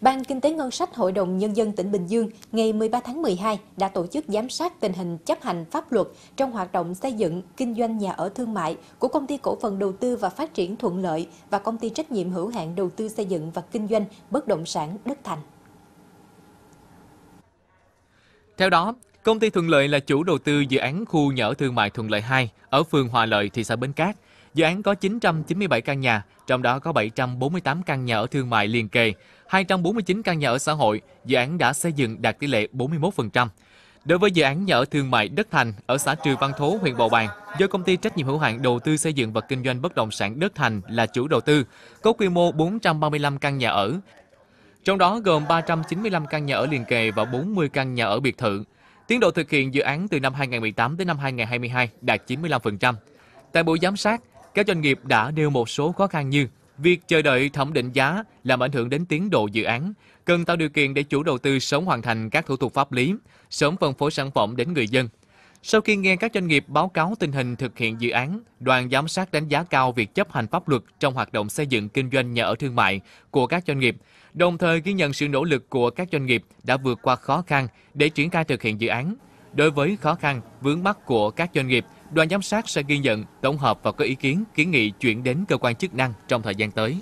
Ban Kinh tế Ngân sách Hội đồng Nhân dân tỉnh Bình Dương ngày 13 tháng 12 đã tổ chức giám sát tình hình chấp hành pháp luật trong hoạt động xây dựng, kinh doanh nhà ở thương mại của Công ty Cổ phần Đầu tư và Phát triển Thuận Lợi và Công ty Trách nhiệm hữu hạn Đầu tư xây dựng và kinh doanh bất động sản Đức Thành. Theo đó, Công ty Thuận Lợi là chủ đầu tư dự án khu nhà ở thương mại Thuận Lợi 2 ở phường Hòa Lợi, thị xã Bến Cát Dự án có 997 căn nhà, trong đó có 748 căn nhà ở thương mại liền kề, 249 căn nhà ở xã hội, dự án đã xây dựng đạt tỷ lệ 41%. Đối với dự án nhà ở thương mại Đất Thành ở xã Trừ Văn Thố, huyện Bầu Bàng, do công ty trách nhiệm hữu hạn đầu tư xây dựng và kinh doanh bất động sản Đất Thành là chủ đầu tư, có quy mô 435 căn nhà ở. Trong đó gồm 395 căn nhà ở liền kề và 40 căn nhà ở biệt thự. Tiến độ thực hiện dự án từ năm 2018 đến năm 2022 đạt 95%. Tại buổi giám sát, các doanh nghiệp đã nêu một số khó khăn như việc chờ đợi thẩm định giá làm ảnh hưởng đến tiến độ dự án, cần tạo điều kiện để chủ đầu tư sớm hoàn thành các thủ tục pháp lý, sớm phân phối sản phẩm đến người dân. Sau khi nghe các doanh nghiệp báo cáo tình hình thực hiện dự án, đoàn giám sát đánh giá cao việc chấp hành pháp luật trong hoạt động xây dựng kinh doanh nhà ở thương mại của các doanh nghiệp, đồng thời ghi nhận sự nỗ lực của các doanh nghiệp đã vượt qua khó khăn để triển khai thực hiện dự án. Đối với khó khăn, vướng mắt của các doanh nghiệp, đoàn giám sát sẽ ghi nhận, tổng hợp và có ý kiến kiến nghị chuyển đến cơ quan chức năng trong thời gian tới.